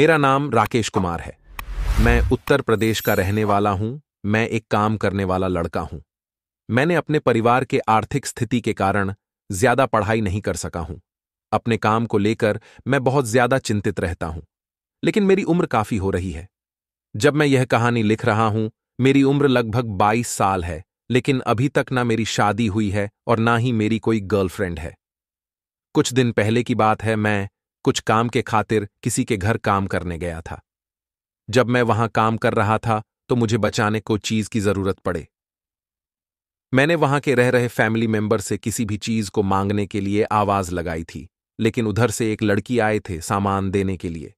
मेरा नाम राकेश कुमार है मैं उत्तर प्रदेश का रहने वाला हूं मैं एक काम करने वाला लड़का हूं मैंने अपने परिवार के आर्थिक स्थिति के कारण ज्यादा पढ़ाई नहीं कर सका हूं अपने काम को लेकर मैं बहुत ज्यादा चिंतित रहता हूं लेकिन मेरी उम्र काफी हो रही है जब मैं यह कहानी लिख रहा हूं मेरी उम्र लगभग 22 साल है लेकिन अभी तक ना मेरी शादी हुई है और ना ही मेरी कोई गर्लफ्रेंड है कुछ दिन पहले की बात है मैं कुछ काम के खातिर किसी के घर काम करने गया था जब मैं वहां काम कर रहा था तो मुझे बचाने को चीज की जरूरत पड़े मैंने वहां के रह रहे फैमिली मेंबर से किसी भी चीज को मांगने के लिए आवाज लगाई थी लेकिन उधर से एक लड़की आए थे सामान देने के लिए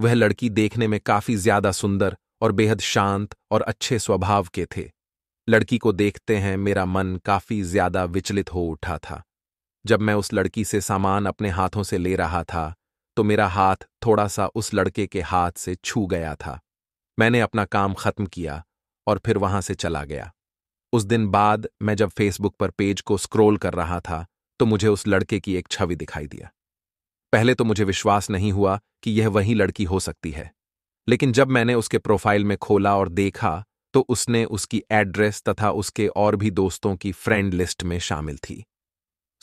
वह लड़की देखने में काफी ज्यादा सुंदर और बेहद शांत और अच्छे स्वभाव के थे लड़की को देखते हैं मेरा मन काफी ज्यादा विचलित हो उठा था जब मैं उस लड़की से सामान अपने हाथों से ले रहा था तो मेरा हाथ थोड़ा सा उस लड़के के हाथ से छू गया था मैंने अपना काम खत्म किया और फिर वहां से चला गया उस दिन बाद मैं जब फेसबुक पर पेज को स्क्रॉल कर रहा था तो मुझे उस लड़के की एक छवि दिखाई दिया पहले तो मुझे विश्वास नहीं हुआ कि यह वही लड़की हो सकती है लेकिन जब मैंने उसके प्रोफाइल में खोला और देखा तो उसने उसकी एड्रेस तथा उसके और भी दोस्तों की फ्रेंड लिस्ट में शामिल थी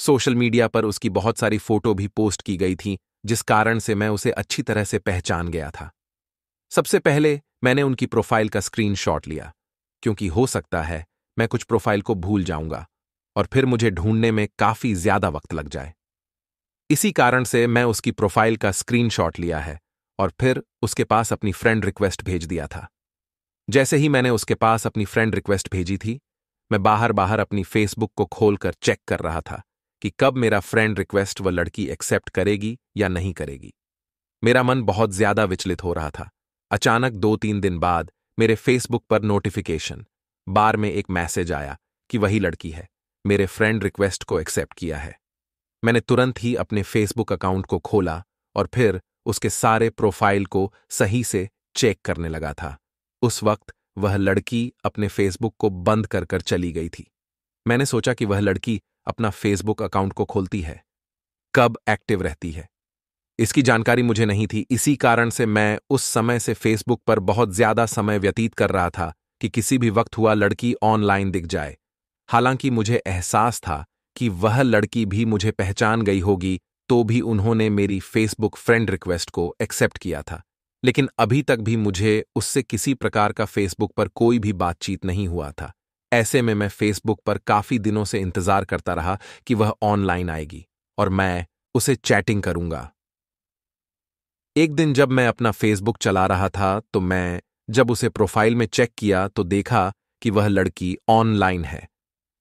सोशल मीडिया पर उसकी बहुत सारी फोटो भी पोस्ट की गई थी जिस कारण से मैं उसे अच्छी तरह से पहचान गया था सबसे पहले मैंने उनकी प्रोफाइल का स्क्रीनशॉट लिया क्योंकि हो सकता है मैं कुछ प्रोफाइल को भूल जाऊंगा और फिर मुझे ढूंढने में काफी ज्यादा वक्त लग जाए इसी कारण से मैं उसकी प्रोफाइल का स्क्रीनशॉट लिया है और फिर उसके पास अपनी फ्रेंड रिक्वेस्ट भेज दिया था जैसे ही मैंने उसके पास अपनी फ्रेंड रिक्वेस्ट भेजी थी मैं बाहर बाहर अपनी फेसबुक को खोलकर चेक कर रहा था कि कब मेरा फ्रेंड रिक्वेस्ट व लड़की एक्सेप्ट करेगी या नहीं करेगी मेरा मन बहुत ज्यादा विचलित हो रहा था अचानक दो तीन दिन बाद मेरे फेसबुक पर नोटिफिकेशन बार में एक मैसेज आया कि वही लड़की है मेरे फ्रेंड रिक्वेस्ट को एक्सेप्ट किया है मैंने तुरंत ही अपने फेसबुक अकाउंट को खोला और फिर उसके सारे प्रोफाइल को सही से चेक करने लगा था उस वक्त वह लड़की अपने फेसबुक को बंद कर कर चली गई थी मैंने सोचा कि वह लड़की अपना फेसबुक अकाउंट को खोलती है कब एक्टिव रहती है इसकी जानकारी मुझे नहीं थी इसी कारण से मैं उस समय से फेसबुक पर बहुत ज्यादा समय व्यतीत कर रहा था कि किसी भी वक्त हुआ लड़की ऑनलाइन दिख जाए हालांकि मुझे एहसास था कि वह लड़की भी मुझे पहचान गई होगी तो भी उन्होंने मेरी फेसबुक फ्रेंड रिक्वेस्ट को एक्सेप्ट किया था लेकिन अभी तक भी मुझे उससे किसी प्रकार का फेसबुक पर कोई भी बातचीत नहीं हुआ था ऐसे में मैं फेसबुक पर काफी दिनों से इंतजार करता रहा कि वह ऑनलाइन आएगी और मैं उसे चैटिंग करूंगा एक दिन जब मैं अपना फेसबुक चला रहा था तो मैं जब उसे प्रोफाइल में चेक किया तो देखा कि वह लड़की ऑनलाइन है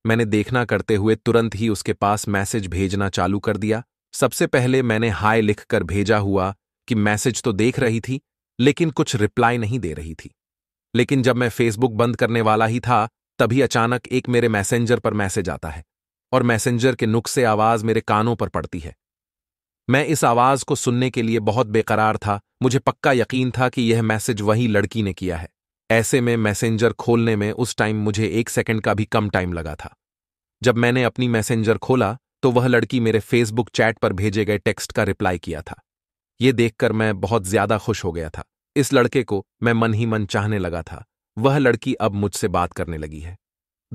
मैंने देखना करते हुए तुरंत ही उसके पास मैसेज भेजना चालू कर दिया सबसे पहले मैंने हाय लिखकर भेजा हुआ कि मैसेज तो देख रही थी लेकिन कुछ रिप्लाई नहीं दे रही थी लेकिन जब मैं फेसबुक बंद करने वाला ही था तभी अचानक एक मेरे मैसेंजर पर मैसेज आता है और मैसेंजर के नुक से आवाज मेरे कानों पर पड़ती है मैं इस आवाज को सुनने के लिए बहुत बेकरार था मुझे पक्का यकीन था कि यह मैसेज वही लड़की ने किया है ऐसे में मैसेंजर खोलने में उस टाइम मुझे एक सेकंड का भी कम टाइम लगा था जब मैंने अपनी मैसेंजर खोला तो वह लड़की मेरे फेसबुक चैट पर भेजे गए टेक्स्ट का रिप्लाई किया था यह देखकर मैं बहुत ज्यादा खुश हो गया था इस लड़के को मैं मन ही मन चाहने लगा था वह लड़की अब मुझसे बात करने लगी है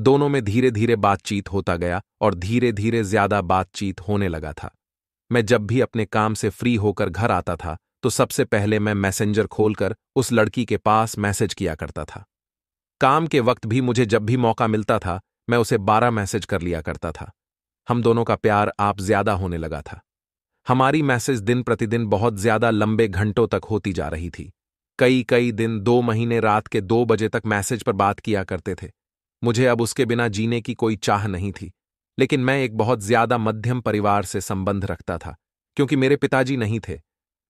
दोनों में धीरे धीरे बातचीत होता गया और धीरे धीरे ज्यादा बातचीत होने लगा था मैं जब भी अपने काम से फ्री होकर घर आता था तो सबसे पहले मैं मैसेंजर खोलकर उस लड़की के पास मैसेज किया करता था काम के वक्त भी मुझे जब भी मौका मिलता था मैं उसे बारह मैसेज कर लिया करता था हम दोनों का प्यार आप ज्यादा होने लगा था हमारी मैसेज दिन प्रतिदिन बहुत ज्यादा लंबे घंटों तक होती जा रही थी कई कई दिन दो महीने रात के दो बजे तक मैसेज पर बात किया करते थे मुझे अब उसके बिना जीने की कोई चाह नहीं थी लेकिन मैं एक बहुत ज्यादा मध्यम परिवार से संबंध रखता था क्योंकि मेरे पिताजी नहीं थे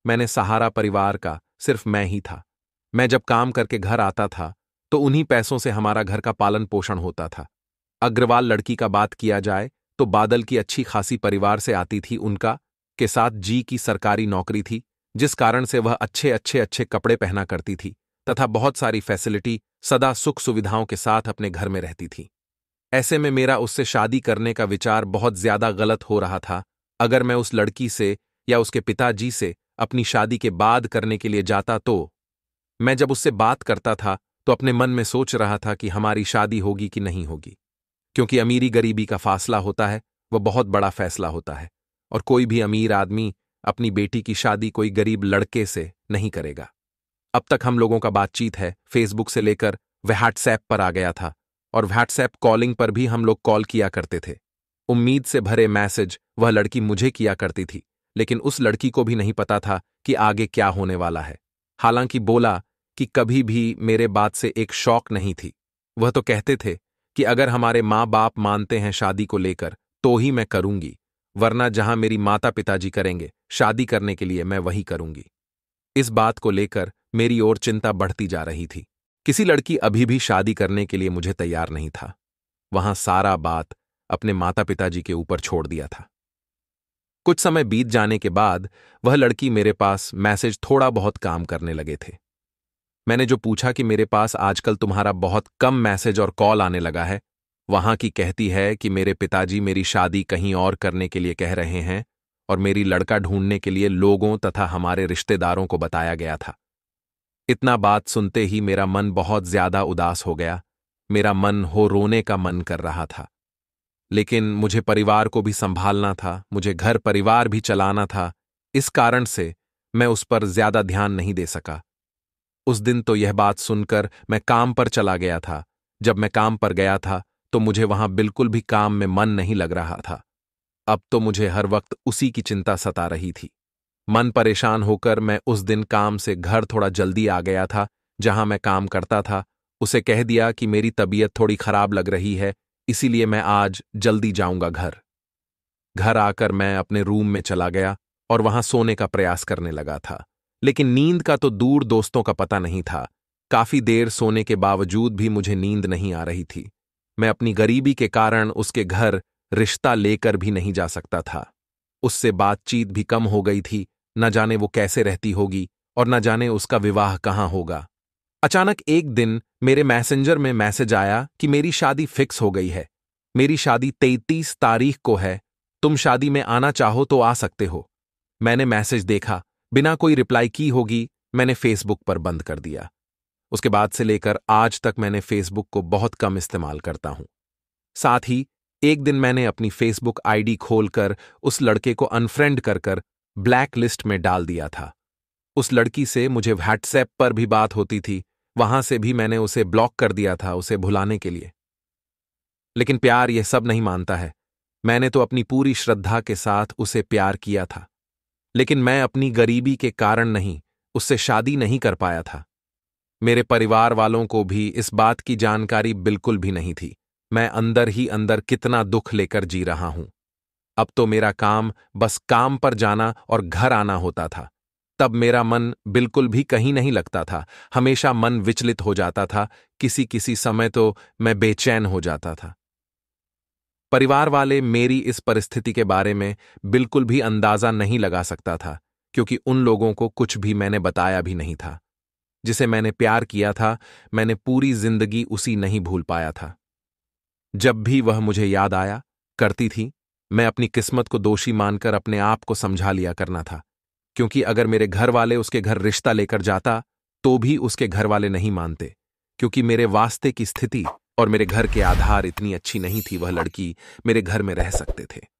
मैंने सहारा परिवार का सिर्फ मैं ही था मैं जब काम करके घर आता था तो उन्हीं पैसों से हमारा घर का पालन पोषण होता था अग्रवाल लड़की का बात किया जाए तो बादल की अच्छी खासी परिवार से आती थी उनका के साथ जी की सरकारी नौकरी थी जिस कारण से वह अच्छे अच्छे अच्छे कपड़े पहना करती थी तथा बहुत सारी फैसिलिटी सदा सुख सुविधाओं के साथ अपने घर में रहती थी ऐसे में मेरा उससे शादी करने का विचार बहुत ज्यादा गलत हो रहा था अगर मैं उस लड़की से या उसके पिताजी से अपनी शादी के बाद करने के लिए जाता तो मैं जब उससे बात करता था तो अपने मन में सोच रहा था कि हमारी शादी होगी कि नहीं होगी क्योंकि अमीरी गरीबी का फासला होता है वह बहुत बड़ा फैसला होता है और कोई भी अमीर आदमी अपनी बेटी की शादी कोई गरीब लड़के से नहीं करेगा अब तक हम लोगों का बातचीत है फेसबुक से लेकर व्हाट्सएप पर आ गया था और व्हाट्सएप कॉलिंग पर भी हम लोग कॉल किया करते थे उम्मीद से भरे मैसेज वह लड़की मुझे किया करती थी लेकिन उस लड़की को भी नहीं पता था कि आगे क्या होने वाला है हालांकि बोला कि कभी भी मेरे बात से एक शौक नहीं थी वह तो कहते थे कि अगर हमारे माँ बाप मानते हैं शादी को लेकर तो ही मैं करूंगी वरना जहां मेरी माता पिताजी करेंगे शादी करने के लिए मैं वही करूंगी इस बात को लेकर मेरी ओर चिंता बढ़ती जा रही थी किसी लड़की अभी भी शादी करने के लिए मुझे तैयार नहीं था वहां सारा बात अपने माता पिताजी के ऊपर छोड़ दिया था कुछ समय बीत जाने के बाद वह लड़की मेरे पास मैसेज थोड़ा बहुत काम करने लगे थे मैंने जो पूछा कि मेरे पास आजकल तुम्हारा बहुत कम मैसेज और कॉल आने लगा है वहां की कहती है कि मेरे पिताजी मेरी शादी कहीं और करने के लिए कह रहे हैं और मेरी लड़का ढूंढने के लिए लोगों तथा हमारे रिश्तेदारों को बताया गया था इतना बात सुनते ही मेरा मन बहुत ज्यादा उदास हो गया मेरा मन हो रोने का मन कर रहा था लेकिन मुझे परिवार को भी संभालना था मुझे घर परिवार भी चलाना था इस कारण से मैं उस पर ज्यादा ध्यान नहीं दे सका उस दिन तो यह बात सुनकर मैं काम पर चला गया था जब मैं काम पर गया था तो मुझे वहां बिल्कुल भी काम में मन नहीं लग रहा था अब तो मुझे हर वक्त उसी की चिंता सता रही थी मन परेशान होकर मैं उस दिन काम से घर थोड़ा जल्दी आ गया था जहां मैं काम करता था उसे कह दिया कि मेरी तबीयत थोड़ी खराब लग रही है इसीलिए मैं आज जल्दी जाऊंगा घर घर आकर मैं अपने रूम में चला गया और वहां सोने का प्रयास करने लगा था लेकिन नींद का तो दूर दोस्तों का पता नहीं था काफी देर सोने के बावजूद भी मुझे नींद नहीं आ रही थी मैं अपनी गरीबी के कारण उसके घर रिश्ता लेकर भी नहीं जा सकता था उससे बातचीत भी कम हो गई थी न जाने वो कैसे रहती होगी और न जाने उसका विवाह कहाँ होगा अचानक एक दिन मेरे मैसेंजर में मैसेज आया कि मेरी शादी फिक्स हो गई है मेरी शादी तैतीस तारीख को है तुम शादी में आना चाहो तो आ सकते हो मैंने मैसेज देखा बिना कोई रिप्लाई की होगी मैंने फेसबुक पर बंद कर दिया उसके बाद से लेकर आज तक मैंने फेसबुक को बहुत कम इस्तेमाल करता हूं साथ ही एक दिन मैंने अपनी फेसबुक आईडी खोलकर उस लड़के को अनफ्रेंड कर कर ब्लैक लिस्ट में डाल दिया था उस लड़की से मुझे व्हाट्सएप पर भी बात होती थी वहां से भी मैंने उसे ब्लॉक कर दिया था उसे भुलाने के लिए लेकिन प्यार यह सब नहीं मानता है मैंने तो अपनी पूरी श्रद्धा के साथ उसे प्यार किया था लेकिन मैं अपनी गरीबी के कारण नहीं उससे शादी नहीं कर पाया था मेरे परिवार वालों को भी इस बात की जानकारी बिल्कुल भी नहीं थी मैं अंदर ही अंदर कितना दुख लेकर जी रहा हूं अब तो मेरा काम बस काम पर जाना और घर आना होता था तब मेरा मन बिल्कुल भी कहीं नहीं लगता था हमेशा मन विचलित हो जाता था किसी किसी समय तो मैं बेचैन हो जाता था परिवार वाले मेरी इस परिस्थिति के बारे में बिल्कुल भी अंदाजा नहीं लगा सकता था क्योंकि उन लोगों को कुछ भी मैंने बताया भी नहीं था जिसे मैंने प्यार किया था मैंने पूरी जिंदगी उसी नहीं भूल पाया था जब भी वह मुझे याद आया करती थी मैं अपनी किस्मत को दोषी मानकर अपने आप को समझा लिया करना था क्योंकि अगर मेरे घर वाले उसके घर रिश्ता लेकर जाता तो भी उसके घर वाले नहीं मानते क्योंकि मेरे वास्ते की स्थिति और मेरे घर के आधार इतनी अच्छी नहीं थी वह लड़की मेरे घर में रह सकते थे